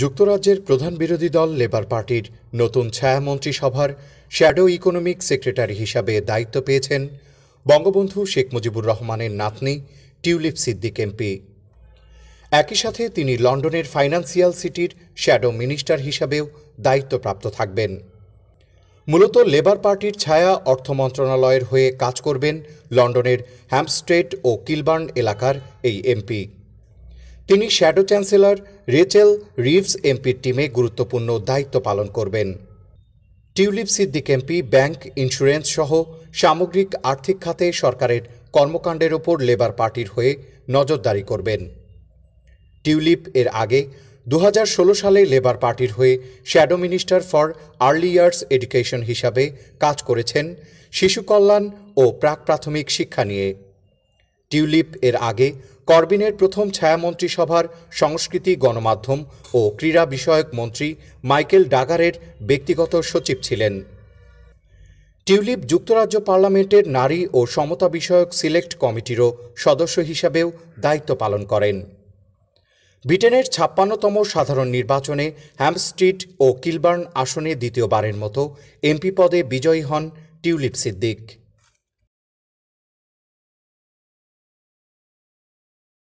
যুক্তরাজ্যের প্রধান বিরোধী দল লেবার পার্টির নতুন ছায়া মন্ত্রিসভার শ্যাডো ইকোনমিক সেক্রেটারি হিসাবে দায়িত্ব পেয়েছেন বঙ্গবন্ধু শেখ মুজিবুর রহমানের নাতনি টিউলিপ সিদ্দিক এমপি একই সাথে তিনি লন্ডনের ফাইন্যান্সিয়াল সিটির শ্যাডো মিনিস্টার হিসাবেও দায়িত্বপ্রাপ্ত থাকবেন মূলত লেবার পার্টির ছায়া অর্থ মন্ত্রণালয়ের হয়ে কাজ করবেন লন্ডনের হ্যাম্পস্টেট ও কিলবার্ন এলাকার এই এমপি তিনি শ্যাডো চ্যান্সেলর রেচেল রিভস এমপির টিমে গুরুত্বপূর্ণ দায়িত্ব পালন করবেন Tulip Siddiq MP bank insurance সহ সামগ্রিক আর্থিক খাতে সরকারের কর্মকাণ্ডের ওপর লেবার পার্টির হয়ে নজরদারি করবেন টিউলিপ এর আগে দু সালে লেবার পার্টির হয়ে shadow minister for early years education হিসাবে কাজ করেছেন শিশু কল্যাণ ও প্রাক প্রাথমিক শিক্ষা নিয়ে টিউলিপ এর আগে করবিনের প্রথম ছায়ামন্ত্রীসভার সংস্কৃতি গণমাধ্যম ও ক্রীড়া বিষয়ক মন্ত্রী মাইকেল ডাগারের ব্যক্তিগত সচিব ছিলেন টিউলিপ যুক্তরাজ্য পার্লামেন্টের নারী ও সমতা বিষয়ক সিলেক্ট কমিটিরও সদস্য হিসাবেও দায়িত্ব পালন করেন ব্রিটেনের ছাপ্পান্নতম সাধারণ নির্বাচনে হ্যামস্ট্রিট ও কিলবার্ন আসনে দ্বিতীয়বারের মতো এমপি পদে বিজয়ী হন টিউলিপ সিদ্দিক